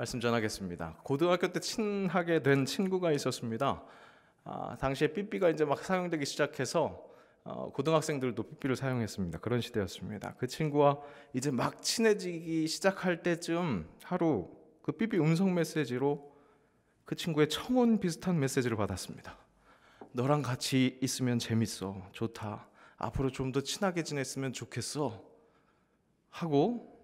말씀 전하겠습니다. 고등학교 때 친하게 된 친구가 있었습니다. 아, 당시에 삐삐가 이제 막 사용되기 시작해서 어, 고등학생들도 삐삐를 사용했습니다. 그런 시대였습니다. 그 친구와 이제 막 친해지기 시작할 때쯤 하루 그 삐삐 음성 메시지로 그 친구의 청혼 비슷한 메시지를 받았습니다. 너랑 같이 있으면 재밌어. 좋다. 앞으로 좀 더 친하게 지냈으면 좋겠어. 하고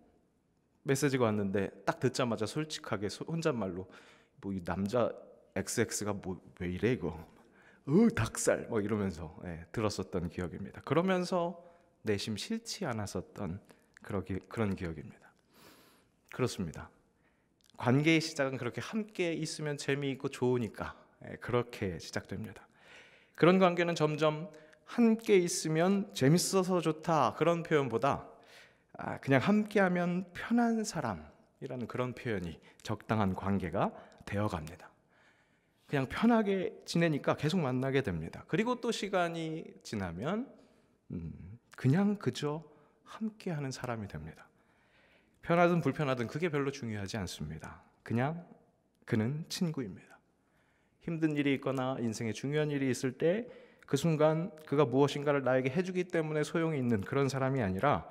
메시지가 왔는데 딱 듣자마자 솔직하게 혼잣말로 뭐이 남자 XX가 뭐 왜 이래 이거 으 닭살 뭐 이러면서 예, 들었었던 기억입니다. 그러면서 내심 싫지 않았었던 그러기, 그런 기억입니다. 그렇습니다. 관계의 시작은 그렇게 함께 있으면 재미있고 좋으니까 예, 그렇게 시작됩니다. 그런 관계는 점점 함께 있으면 재밌어서 좋다 그런 표현보다 아, 그냥 함께하면 편한 사람이라는 그런 표현이 적당한 관계가 되어갑니다. 그냥 편하게 지내니까 계속 만나게 됩니다. 그리고 또 시간이 지나면 음, 그냥 그저 함께하는 사람이 됩니다. 편하든 불편하든 그게 별로 중요하지 않습니다. 그냥 그는 친구입니다. 힘든 일이 있거나 인생에 중요한 일이 있을 때 그 순간 그가 무엇인가를 나에게 해주기 때문에 소용이 있는 그런 사람이 아니라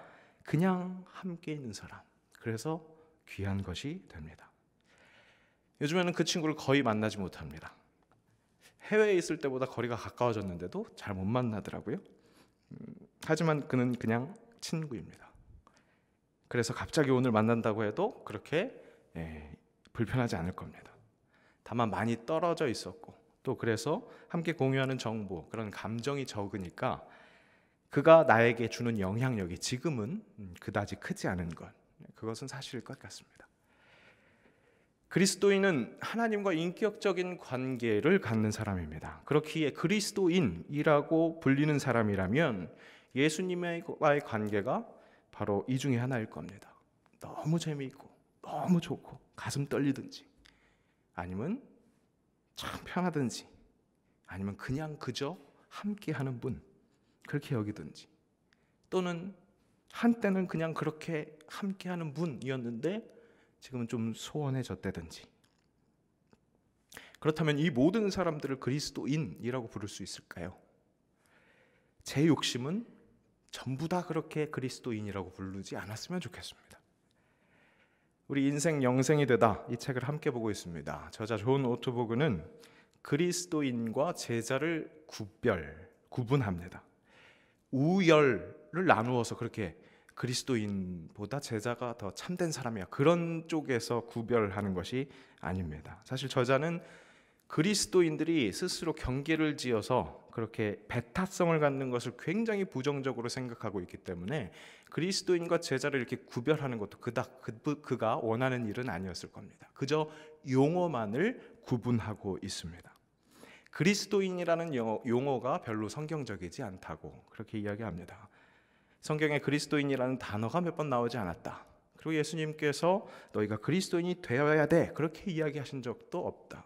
그냥 함께 있는 사람. 그래서 귀한 것이 됩니다. 요즘에는 그 친구를 거의 만나지 못합니다. 해외에 있을 때보다 거리가 가까워졌는데도 잘 못 만나더라고요. 음, 하지만 그는 그냥 친구입니다. 그래서 갑자기 오늘 만난다고 해도 그렇게 예, 불편하지 않을 겁니다. 다만 많이 떨어져 있었고 또 그래서 함께 공유하는 정보 그런 감정이 적으니까 그가 나에게 주는 영향력이 지금은 음, 그다지 크지 않은 것. 그것은 사실일 것 같습니다. 그리스도인은 하나님과 인격적인 관계를 갖는 사람입니다. 그렇기에 그리스도인이라고 불리는 사람이라면 예수님과의 관계가 바로 이 중에 하나일 겁니다. 너무 재미있고, 너무 좋고, 가슴 떨리든지, 아니면 참 편하든지, 아니면 그냥 그저 함께하는 분. 그렇게 여기든지 또는 한때는 그냥 그렇게 함께하는 분이었는데 지금은 좀 소원해졌다든지 그렇다면 이 모든 사람들을 그리스도인이라고 부를 수 있을까요? 제 욕심은 전부 다 그렇게 그리스도인이라고 부르지 않았으면 좋겠습니다. 우리 인생 영생이 되다 이 책을 함께 보고 있습니다. 저자 존 오토보그는 그리스도인과 제자를 구별 구분합니다. 우열을 나누어서 그렇게 그리스도인보다 제자가 더 참된 사람이야 그런 쪽에서 구별하는 것이 아닙니다. 사실 저자는 그리스도인들이 스스로 경계를 지어서 그렇게 배타성을 갖는 것을 굉장히 부정적으로 생각하고 있기 때문에 그리스도인과 제자를 이렇게 구별하는 것도 그닥 그, 그가 원하는 일은 아니었을 겁니다. 그저 용어만을 구분하고 있습니다. 그리스도인이라는 용어가 별로 성경적이지 않다고 그렇게 이야기합니다. 성경에 그리스도인이라는 단어가 몇 번 나오지 않았다. 그리고 예수님께서 너희가 그리스도인이 되어야 돼. 그렇게 이야기하신 적도 없다.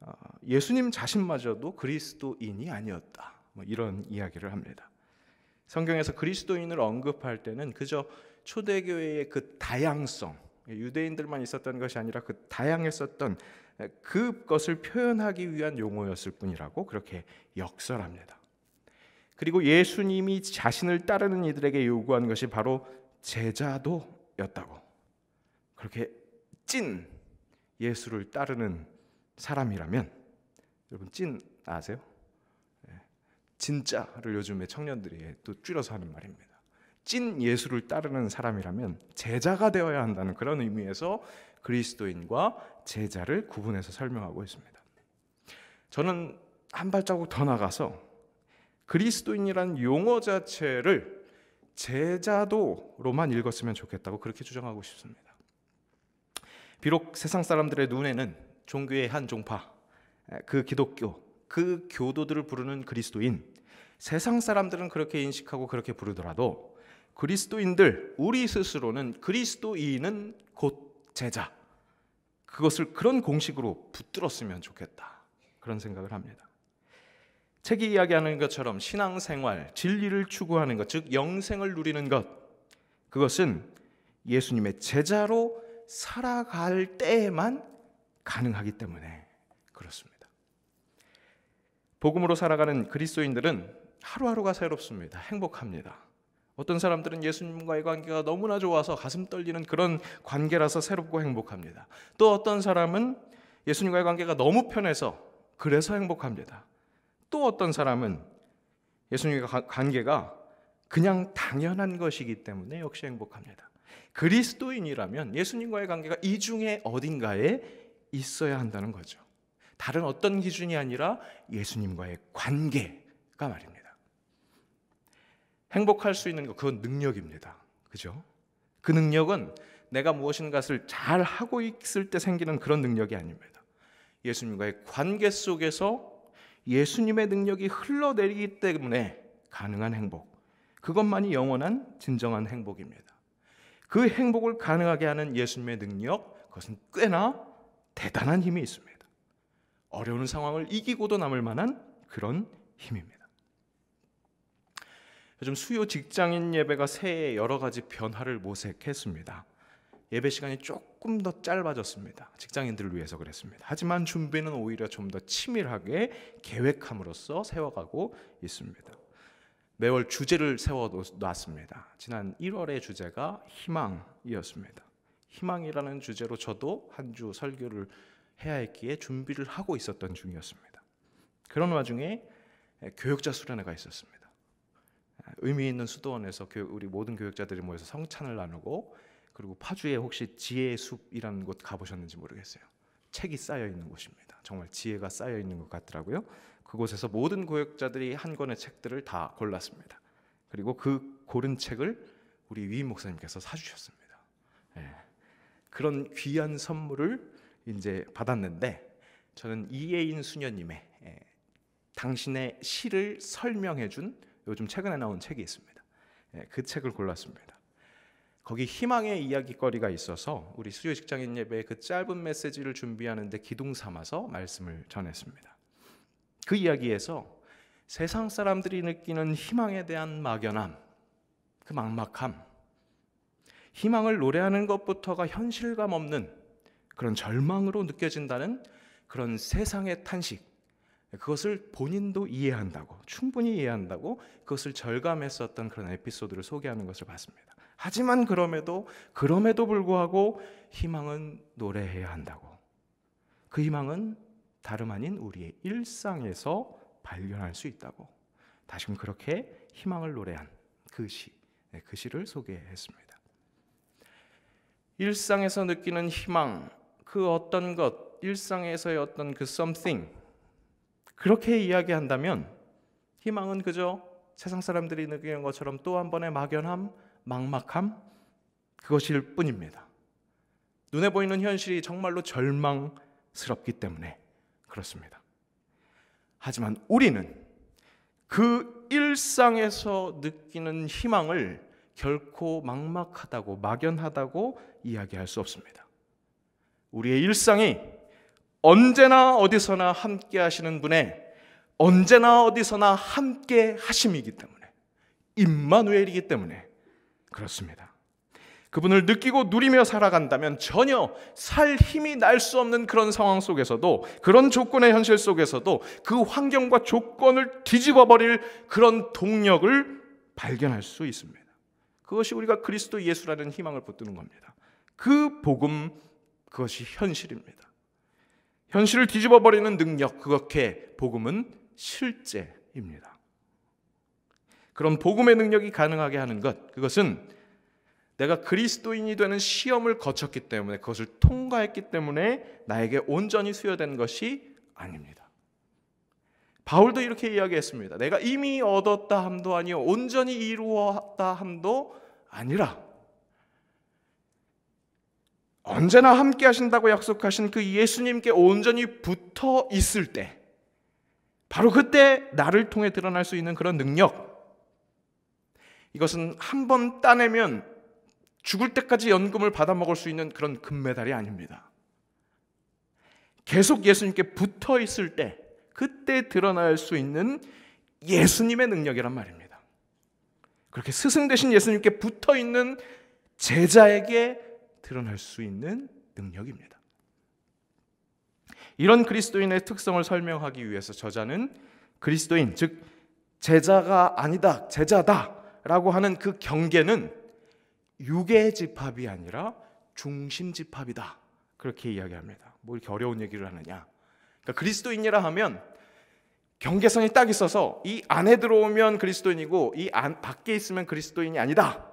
아, 예수님 자신마저도 그리스도인이 아니었다. 뭐 이런 이야기를 합니다. 성경에서 그리스도인을 언급할 때는 그저 초대교회의 그 다양성, 유대인들만 있었던 것이 아니라 그 다양했었던 예, 그것을 표현하기 위한 용어였을 뿐이라고 그렇게 역설합니다. 그리고 예수님이 자신을 따르는 이들에게 요구한 것이 바로 제자도였다고. 그렇게 찐 예수를 따르는 사람이라면 여러분 찐 아세요? 예, 진짜를 요즘에 청년들이 또 줄여서 하는 말입니다. 찐 예수를 따르는 사람이라면 제자가 되어야 한다는 그런 의미에서 그리스도인과 제자를 구분해서 설명하고 있습니다. 저는 한 발자국 더 나가서 그리스도인이란 용어 자체를 제자도로만 읽었으면 좋겠다고 그렇게 주장하고 싶습니다. 비록 세상 사람들의 눈에는 종교의 한 종파, 그 기독교, 그 교도들을 부르는 그리스도인, 세상 사람들은 그렇게 인식하고 그렇게 부르더라도 그리스도인들, 우리 스스로는 그리스도인은 곧 제자, 그것을 그런 공식으로 붙들었으면 좋겠다. 그런 생각을 합니다. 책이 이야기하는 것처럼 신앙생활, 진리를 추구하는 것, 즉 영생을 누리는 것, 그것은 예수님의 제자로 살아갈 때에만 가능하기 때문에 그렇습니다. 복음으로 살아가는 그리스도인들은 하루하루가 새롭습니다. 행복합니다. 어떤 사람들은 예수님과의 관계가 너무나 좋아서 가슴 떨리는 그런 관계라서 새롭고 행복합니다. 또 어떤 사람은 예수님과의 관계가 너무 편해서 그래서 행복합니다. 또 어떤 사람은 예수님과 의 관계가 그냥 당연한 것이기 때문에 역시 행복합니다. 그리스도인이라면 예수님과의 관계가 이 중에 어딘가에 있어야 한다는 거죠. 다른 어떤 기준이 아니라 예수님과의 관계가 말입니다. 행복할 수 있는 거 그건 능력입니다. 그죠? 그 능력은 내가 무엇인가를 잘 하고 있을 때 생기는 그런 능력이 아닙니다. 예수님과의 관계 속에서 예수님의 능력이 흘러내리기 때문에 가능한 행복. 그것만이 영원한 진정한 행복입니다. 그 행복을 가능하게 하는 예수님의 능력, 그것은 꽤나 대단한 힘이 있습니다. 어려운 상황을 이기고도 남을 만한 그런 힘입니다. 요즘 수요 직장인 예배가 새해 여러 가지 변화를 모색했습니다. 예배 시간이 조금 더 짧아졌습니다. 직장인들을 위해서 그랬습니다. 하지만 준비는 오히려 좀 더 치밀하게 계획함으로써 세워가고 있습니다. 매월 주제를 세워놨습니다. 지난 1월의 주제가 희망이었습니다. 희망이라는 주제로 저도 한 주 설교를 해야 했기에 준비를 하고 있었던 중이었습니다. 그런 와중에 교육자 수련회가 있었습니다. 의미 있는 수도원에서 우리 모든 교육자들이 모여서 성찬을 나누고 그리고 파주에 혹시 지혜의 숲이라는 곳 가보셨는지 모르겠어요. 책이 쌓여 있는 곳입니다. 정말 지혜가 쌓여 있는 것 같더라고요. 그곳에서 모든 교육자들이 한 권의 책들을 다 골랐습니다. 그리고 그 고른 책을 우리 위임 목사님께서 사주셨습니다. 예. 그런 귀한 선물을 이제 받았는데 저는 이예인 수녀님의 예. 당신의 시를 설명해준 요즘 최근에 나온 책이 있습니다. 예, 그 책을 골랐습니다. 거기 희망의 이야기거리가 있어서 우리 수요 직장인 예배의 그 짧은 메시지를 준비하는데 기둥 삼아서 말씀을 전했습니다. 그 이야기에서 세상 사람들이 느끼는 희망에 대한 막연함, 그 막막함, 희망을 노래하는 것부터가 현실감 없는 그런 절망으로 느껴진다는 그런 세상의 탄식, 그것을 본인도 이해한다고 충분히 이해한다고 그것을 절감했었던 그런 에피소드를 소개하는 것을 봤습니다. 하지만 그럼에도 그럼에도 불구하고 희망은 노래해야 한다고. 그 희망은 다름 아닌 우리의 일상에서 발견할 수 있다고. 다시금 그렇게 희망을 노래한 그 시, 네, 그 시를 소개했습니다. 일상에서 느끼는 희망, 그 어떤 것, 일상에서의 어떤 그 something, 그렇게 이야기한다면 희망은 그저 세상 사람들이 느끼는 것처럼 또 한 번의 막연함, 막막함 그것일 뿐입니다. 눈에 보이는 현실이 정말로 절망스럽기 때문에 그렇습니다. 하지만 우리는 그 일상에서 느끼는 희망을 결코 막막하다고 막연하다고 이야기할 수 없습니다. 우리의 일상이 언제나 어디서나 함께 하시는 분의 언제나 어디서나 함께 하심이기 때문에 임마누엘이기 때문에 그렇습니다. 그분을 느끼고 누리며 살아간다면 전혀 살 힘이 날 수 없는 그런 상황 속에서도 그런 조건의 현실 속에서도 그 환경과 조건을 뒤집어 버릴 그런 동력을 발견할 수 있습니다. 그것이 우리가 그리스도 예수라는 희망을 붙드는 겁니다. 그 복음 그것이 현실입니다. 현실을 뒤집어 버리는 능력, 그렇게 복음은 실제입니다. 그런 복음의 능력이 가능하게 하는 것, 그것은 내가 그리스도인이 되는 시험을 거쳤기 때문에 그것을 통과했기 때문에 나에게 온전히 수여된 것이 아닙니다. 바울도 이렇게 이야기했습니다. 내가 이미 얻었다 함도 아니요 온전히 이루었다 함도 아니라 언제나 함께 하신다고 약속하신 그 예수님께 온전히 붙어 있을 때, 바로 그때 나를 통해 드러날 수 있는 그런 능력. 이것은 한 번 따내면 죽을 때까지 연금을 받아먹을 수 있는 그런 금메달이 아닙니다. 계속 예수님께 붙어 있을 때, 그때 드러날 수 있는 예수님의 능력이란 말입니다. 그렇게 스승 대신 예수님께 붙어 있는 제자에게 드러날 수 있는 능력입니다. 이런 그리스도인의 특성을 설명하기 위해서 저자는 그리스도인 즉 제자가 아니다 제자다라고 하는 그 경계는 유계 집합이 아니라 중심 집합이다 그렇게 이야기합니다. 뭐 이렇게 어려운 얘기를 하느냐? 그러니까 그리스도인이라 하면 경계선이 딱 있어서 이 안에 들어오면 그리스도인이고 이 안, 밖에 있으면 그리스도인이 아니다.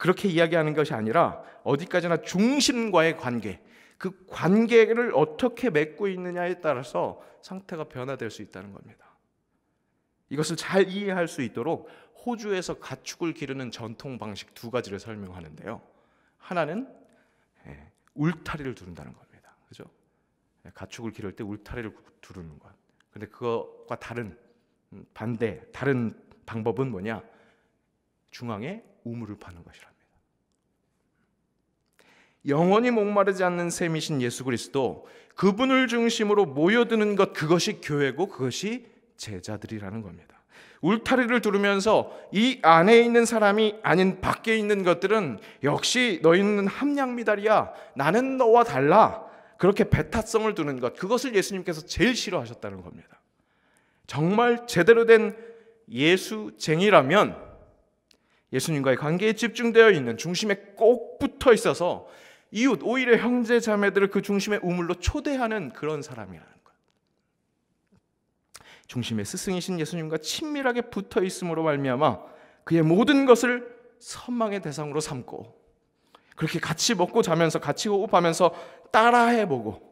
그렇게 이야기하는 것이 아니라 어디까지나 중심과의 관계, 그 관계를 어떻게 맺고 있느냐에 따라서 상태가 변화될 수 있다는 겁니다. 이것을 잘 이해할 수 있도록 호주에서 가축을 기르는 전통 방식 두 가지를 설명하는데요. 하나는 예, 울타리를 두른다는 겁니다. 그죠? 예, 가축을 기를 때 울타리를 두르는 것. 근데 그것과 다른 음, 반대, 다른 방법은 뭐냐? 중앙에 우물을 파는 것이라. 영원히 목마르지 않는 셈이신 예수 그리스도 그분을 중심으로 모여드는 것 그것이 교회고 그것이 제자들이라는 겁니다. 울타리를 두르면서 이 안에 있는 사람이 아닌 밖에 있는 것들은 역시 너희는 함량미달이야. 나는 너와 달라. 그렇게 배타성을 두는 것 그것을 예수님께서 제일 싫어하셨다는 겁니다. 정말 제대로 된 예수쟁이라면 예수님과의 관계에 집중되어 있는 중심에 꼭 붙어 있어서 이웃, 오히려 형제 자매들을 그 중심의 우물로 초대하는 그런 사람이라는 것. 중심의 스승이신 예수님과 친밀하게 붙어 있음으로 말미암아 그의 모든 것을 선망의 대상으로 삼고 그렇게 같이 먹고 자면서 같이 호흡하면서 따라해 보고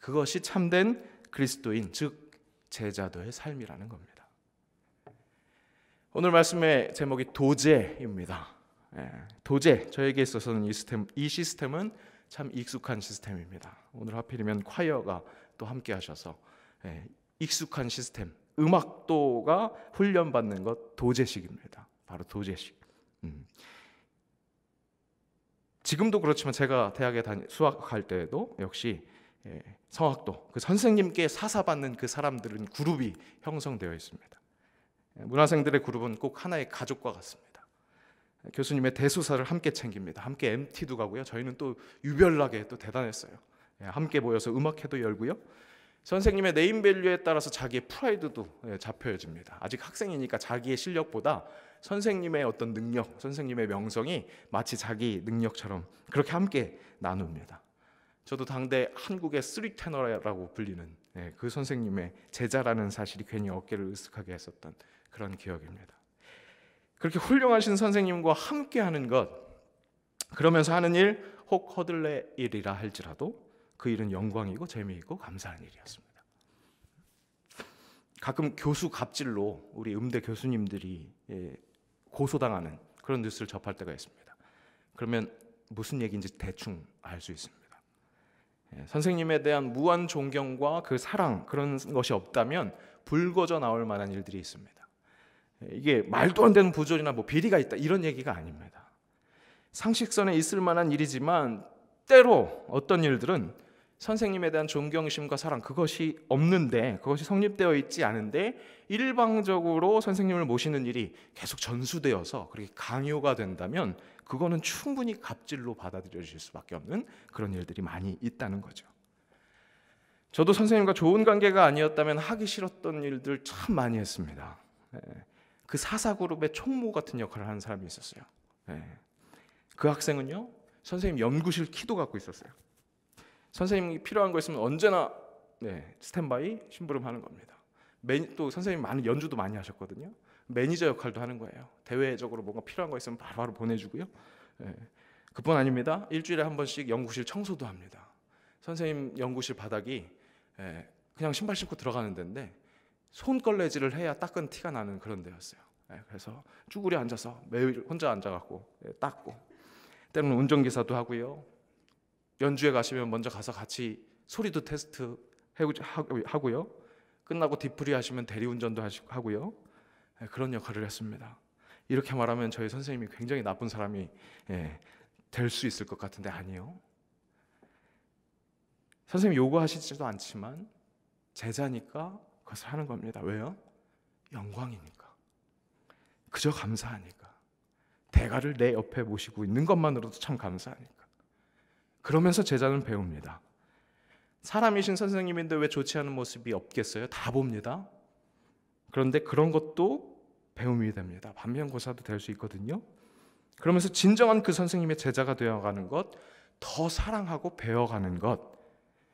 그것이 참된 그리스도인 즉 제자도의 삶이라는 겁니다. 오늘 말씀의 제목이 도제입니다. 예, 도제 저에게 있어서는 이 시스템 이 시스템은 참 익숙한 시스템입니다. 오늘 하필이면 콰이어가 또 함께 하셔서 예, 익숙한 시스템 음악도가 훈련받는 것 도제식입니다. 바로 도제식. 음. 지금도 그렇지만 제가 대학에 다니, 수학할 때도 역시 예, 성악도 그 선생님께 사사받는 그 사람들은 그룹이 형성되어 있습니다. 예, 문화생들의 그룹은 꼭 하나의 가족과 같습니다. 교수님의 대수사를 함께 챙깁니다. 함께 MT도 가고요. 저희는 또 유별나게 또 대단했어요. 예, 함께 모여서 음악회도 열고요. 선생님의 네임밸류에 따라서 자기의 프라이드도 예, 잡혀집니다. 아직 학생이니까 자기의 실력보다 선생님의 어떤 능력, 선생님의 명성이 마치 자기 능력처럼 그렇게 함께 나눕니다. 저도 당대 한국의 쓰리 테너라고 불리는 예, 그 선생님의 제자라는 사실이 괜히 어깨를 으쓱하게 했었던 그런 기억입니다. 그렇게 훌륭하신 선생님과 함께 하는 것, 그러면서 하는 일, 혹 허들레 일이라 할지라도 그 일은 영광이고 재미있고 감사한 일이었습니다. 가끔 교수 갑질로 우리 음대 교수님들이 예, 고소당하는 그런 뉴스를 접할 때가 있습니다. 그러면 무슨 얘기인지 대충 알 수 있습니다. 예, 선생님에 대한 무한 존경과 그 사랑 그런 것이 없다면 불거져 나올 만한 일들이 있습니다. 이게 말도 안 되는 부조리나 뭐 비리가 있다 이런 얘기가 아닙니다. 상식선에 있을 만한 일이지만 때로 어떤 일들은 선생님에 대한 존경심과 사랑 그것이 없는데 그것이 성립되어 있지 않은데 일방적으로 선생님을 모시는 일이 계속 전수되어서 그렇게 강요가 된다면 그거는 충분히 갑질로 받아들여질 수밖에 없는 그런 일들이 많이 있다는 거죠. 저도 선생님과 좋은 관계가 아니었다면 하기 싫었던 일들 참 많이 했습니다. 예. 그 사사그룹의 총무 같은 역할을 하는 사람이 있었어요. 네. 그 학생은요, 선생님 연구실 키도 갖고 있었어요. 선생님이 필요한 거 있으면 언제나 네, 스탠바이 심부름 하는 겁니다. 매니, 또 선생님 많은 연주도 많이 하셨거든요. 매니저 역할도 하는 거예요. 대외적으로 뭔가 필요한 거 있으면 바로바로 바로 보내주고요. 네. 그뿐 아닙니다. 일주일에 한 번씩 연구실 청소도 합니다. 선생님 연구실 바닥이 네, 그냥 신발 신고 들어가는 데인데 손걸레질을 해야 닦은 티가 나는 그런 데였어요. 예, 그래서 쭈구리 앉아서 매일 혼자 앉아갖고 예, 닦고 때로는 운전기사도 하고요. 연주회 가시면 먼저 가서 같이 소리도 테스트 하고요. 끝나고 디프리 하시면 대리운전도 하고요. 예, 그런 역할을 했습니다. 이렇게 말하면 저희 선생님이 굉장히 나쁜 사람이 될 수 있을 것 같은데 아니요. 선생님 요구하시지도 않지만 제자니까 그것을 하는 겁니다. 왜요? 영광이니까. 그저 감사하니까. 대가를 내 옆에 모시고 있는 것만으로도 참 감사하니까. 그러면서 제자는 배웁니다. 사람이신 선생님인데 왜 좋지 않은 모습이 없겠어요? 다 봅니다. 그런데 그런 것도 배움이 됩니다. 반면고사도 될 수 있거든요. 그러면서 진정한 그 선생님의 제자가 되어가는 것, 더 사랑하고 배워가는 것,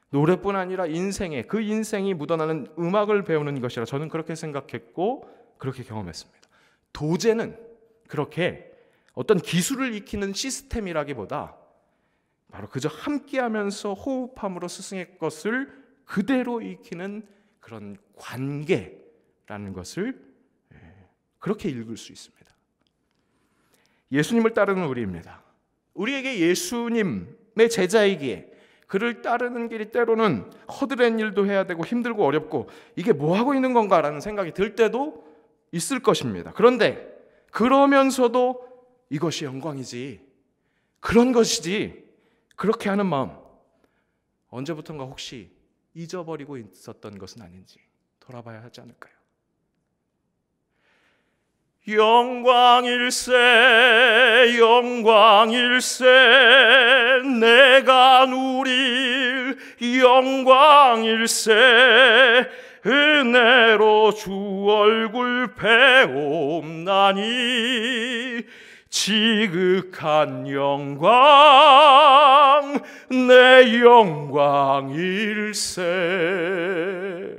노래뿐 아니라 인생에 그 인생이 묻어나는 음악을 배우는 것이라 저는 그렇게 생각했고 그렇게 경험했습니다. 도제는 그렇게 어떤 기술을 익히는 시스템이라기보다 바로 그저 함께하면서 호흡함으로 스승의 것을 그대로 익히는 그런 관계라는 것을 예, 그렇게 읽을 수 있습니다. 예수님을 따르는 우리입니다. 우리에게 예수님의 제자이기에 그를 따르는 길이 때로는 허드렛 일도 해야 되고 힘들고 어렵고 이게 뭐 하고 있는 건가라는 생각이 들 때도 있을 것입니다. 그런데 그러면서도 이것이 영광이지. 그런 것이지. 그렇게 하는 마음. 언제부턴가 혹시 잊어버리고 있었던 것은 아닌지 돌아봐야 하지 않을까요? 영광일세, 영광일세, 내가 누릴 영광일세, 은혜로 주 얼굴 배옵나니 지극한 영광 내 영광일세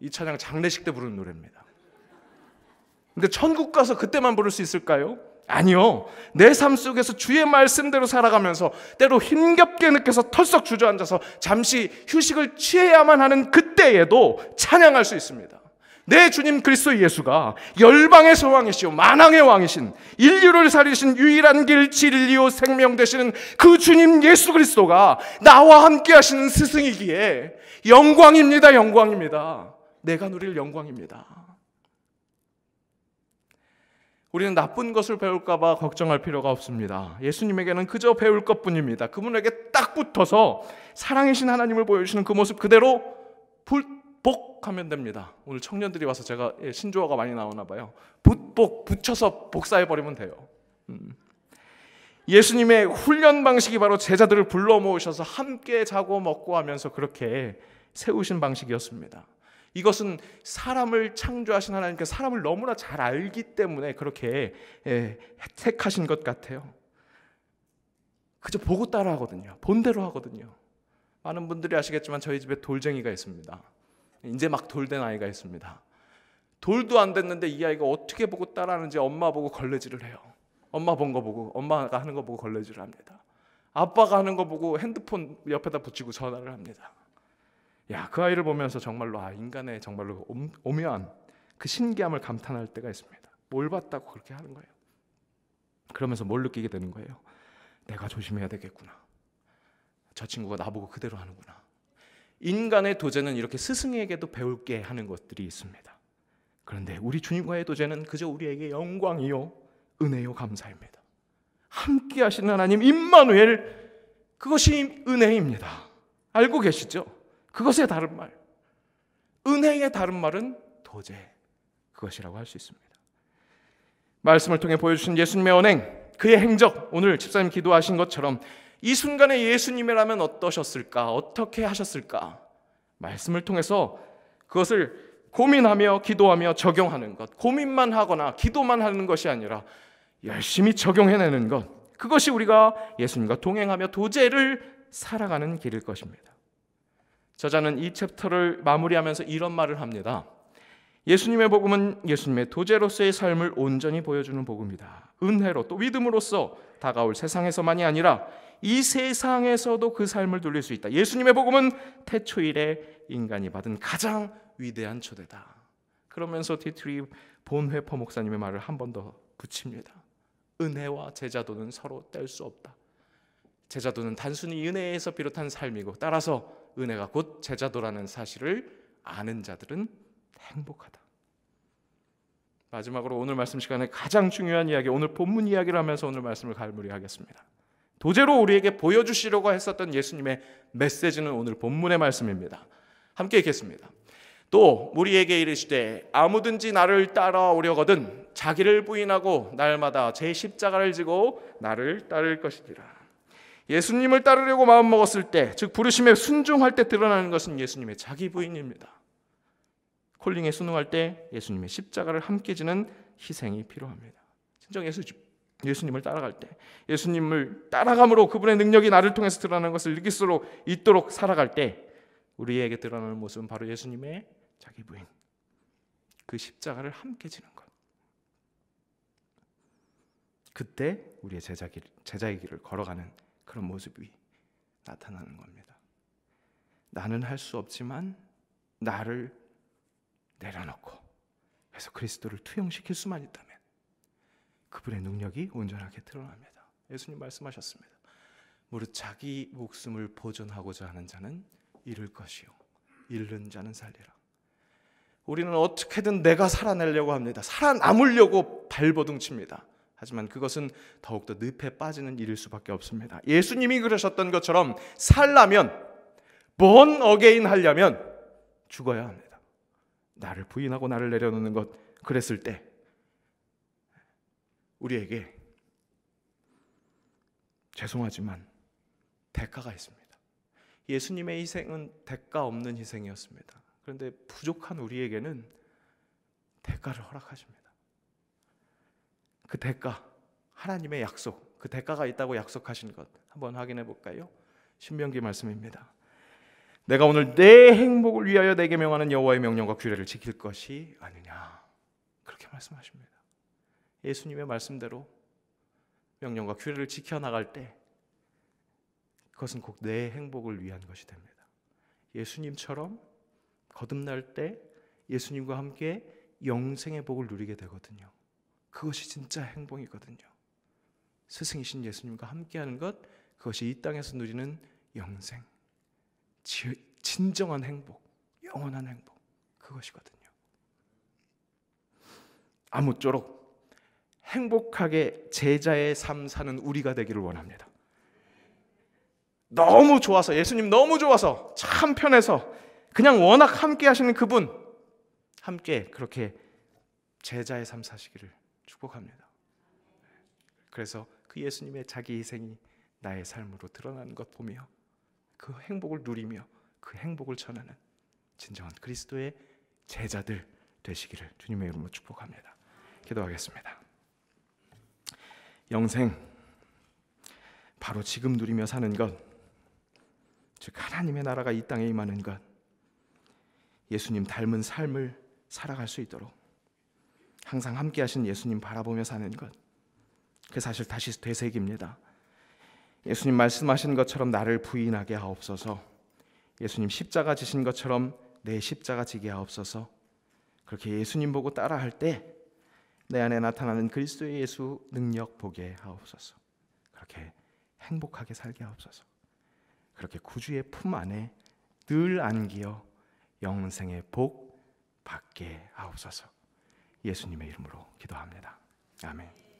이 찬양 장례식 때 부르는 노래입니다 근데 천국 가서 그때만 부를 수 있을까요? 아니요. 내 삶 속에서 주의 말씀대로 살아가면서 때로 힘겹게 느껴서 털썩 주저앉아서 잠시 휴식을 취해야만 하는 그때에도 찬양할 수 있습니다. 내 주님 그리스도 예수가 열방의 소왕이시요 만왕의 왕이신 인류를 살리신 유일한 길 진리요 생명 되시는 그 주님 예수 그리스도가 나와 함께 하시는 스승이기에 영광입니다 영광입니다 내가 누릴 영광입니다 우리는 나쁜 것을 배울까봐 걱정할 필요가 없습니다. 예수님에게는 그저 배울 것 뿐입니다. 그분에게 딱 붙어서 사랑이신 하나님을 보여주시는 그 모습 그대로 불복하면 됩니다. 오늘 청년들이 와서 제가 예, 신조어가 많이 나오나 봐요. 붙복, 붙여서 복사해버리면 돼요. 음. 예수님의 훈련 방식이 바로 제자들을 불러 모으셔서 함께 자고 먹고 하면서 그렇게 세우신 방식이었습니다. 이것은 사람을 창조하신 하나님께 서 사람을 너무나 잘 알기 때문에 그렇게 예, 택하신 것 같아요. 그저 보고 따라 하거든요. 본대로 하거든요. 많은 분들이 아시겠지만 저희 집에 돌쟁이가 있습니다. 이제 막 돌된 아이가 있습니다. 돌도 안 됐는데 이 아이가 어떻게 보고 따라하는지 엄마 보고 걸레질을 해요. 엄마 본 거 보고 엄마가 하는 거 보고 걸레질을 합니다. 아빠가 하는 거 보고 핸드폰 옆에다 붙이고 전화를 합니다. 야, 그 아이를 보면서 정말로 아, 인간의 정말로 그 오묘한 그 신기함을 감탄할 때가 있습니다. 뭘 봤다고 그렇게 하는 거예요. 그러면서 뭘 느끼게 되는 거예요? 내가 조심해야 되겠구나. 저 친구가 나보고 그대로 하는구나. 인간의 도제는 이렇게 스승에게도 배울 게 하는 것들이 있습니다. 그런데 우리 주님과의 도제는 그저 우리에게 영광이요, 은혜요, 감사입니다. 함께 하시는 하나님 임마누엘 그것이 은혜입니다. 알고 계시죠? 그것의 다른 말, 은행의 다른 말은 도제 그것이라고 할 수 있습니다. 말씀을 통해 보여주신 예수님의 언행, 그의 행적, 오늘 집사님 기도하신 것처럼 이 순간에 예수님이라면 어떠셨을까? 어떻게 하셨을까? 말씀을 통해서 그것을 고민하며 기도하며 적용하는 것, 고민만 하거나 기도만 하는 것이 아니라 열심히 적용해내는 것, 그것이 우리가 예수님과 동행하며 도제를 살아가는 길일 것입니다. 저자는 이 챕터를 마무리하면서 이런 말을 합니다. 예수님의 복음은 예수님의 도제로서의 삶을 온전히 보여주는 복음이다. 은혜로 또 믿음으로써 다가올 세상에서만이 아니라 이 세상에서도 그 삶을 돌릴 수 있다. 예수님의 복음은 태초 이래 인간이 받은 가장 위대한 초대다. 그러면서 디트리 본회퍼 목사님의 말을 한 번 더 붙입니다. 은혜와 제자도는 서로 뗄 수 없다. 제자도는 단순히 은혜에서 비롯한 삶이고 따라서 은혜가 곧 제자도라는 사실을 아는 자들은 행복하다. 마지막으로 오늘 말씀 시간에 가장 중요한 이야기, 오늘 본문 이야기를 하면서 오늘 말씀을 갈무리하겠습니다. 도제로 우리에게 보여주시려고 했었던 예수님의 메시지는 오늘 본문의 말씀입니다. 함께 읽겠습니다. 또 우리에게 이르시되 아무든지 나를 따라오려거든 자기를 부인하고 날마다 제 십자가를 지고 나를 따를 것이니라. 예수님을 따르려고 마음먹었을 때, 즉 부르심에 순종할 때 드러나는 것은 예수님의 자기 부인입니다. 콜링에 순응할 때 예수님의 십자가를 함께 지는 희생이 필요합니다. 진정 예수, 예수님을 따라갈 때, 예수님을 따라감으로 그분의 능력이 나를 통해서 드러나는 것을 느낄 수 있도록 살아갈 때, 우리에게 드러나는 모습은 바로 예수님의 자기 부인, 그 십자가를 함께 지는 것. 그때 우리의 제자길, 제자의 길을 걸어가는 그런 모습이 나타나는 겁니다. 나는 할 수 없지만 나를 내려놓고 그래서 그리스도를 투영시킬 수만 있다면 그분의 능력이 온전하게 드러납니다. 예수님 말씀하셨습니다. 무릇 자기 목숨을 보존하고자 하는 자는 잃을 것이요 잃는 자는 살리라. 우리는 어떻게든 내가 살아내려고 합니다. 살아남으려고 발버둥칩니다. 하지만 그것은 더욱더 늪에 빠지는 일일 수밖에 없습니다. 예수님이 그러셨던 것처럼 살라면 본 어게인 하려면 죽어야 합니다. 나를 부인하고 나를 내려놓는 것 그랬을 때 우리에게 죄송하지만 대가가 있습니다. 예수님의 희생은 대가 없는 희생이었습니다. 그런데 부족한 우리에게는 대가를 허락하십니다. 그 대가, 하나님의 약속, 그 대가가 있다고 약속하신 것 한번 확인해 볼까요? 신명기 말씀입니다. 내가 오늘 내 행복을 위하여 내게 명하는 여호와의 명령과 규례를 지킬 것이 아니냐. 그렇게 말씀하십니다. 예수님의 말씀대로 명령과 규례를 지켜 나갈 때 그것은 곧내 행복을 위한 것이 됩니다. 예수님처럼 거듭날 때 예수님과 함께 영생의 복을 누리게 되거든요. 그것이 진짜 행복이거든요. 스승이신 예수님과 함께하는 것, 그것이 이 땅에서 누리는 영생, 진정한 행복, 영원한 행복, 그것이거든요. 아무쪼록 행복하게 제자의 삶 사는 우리가 되기를 원합니다. 너무 좋아서, 예수님 너무 좋아서, 참 편해서, 그냥 워낙 함께 하시는 그분, 함께 그렇게 제자의 삶 사시기를 축복합니다. 그래서 그 예수님의 자기 희생이 나의 삶으로 드러나는것 보며 그 행복을 누리며 그 행복을 전하는 진정한 그리스도의 제자들 되시기를 주님의 이름으로 축복합니다. 기도하겠습니다. 영생 바로 지금 누리며 사는 것, 즉 하나님의 나라가 이 땅에 임하는 것, 예수님 닮은 삶을 살아갈 수 있도록 항상 함께 하신 예수님 바라보며 사는 것. 그 사실 다시 되새깁니다. 예수님 말씀하신 것처럼 나를 부인하게 하옵소서. 예수님 십자가 지신 것처럼 내 십자가 지게 하옵소서. 그렇게 예수님 보고 따라할 때 내 안에 나타나는 그리스도의 예수 능력 보게 하옵소서. 그렇게 행복하게 살게 하옵소서. 그렇게 구주의 품 안에 늘 안기어 영생의 복 받게 하옵소서. 예수님의 이름으로 기도합니다. 아멘.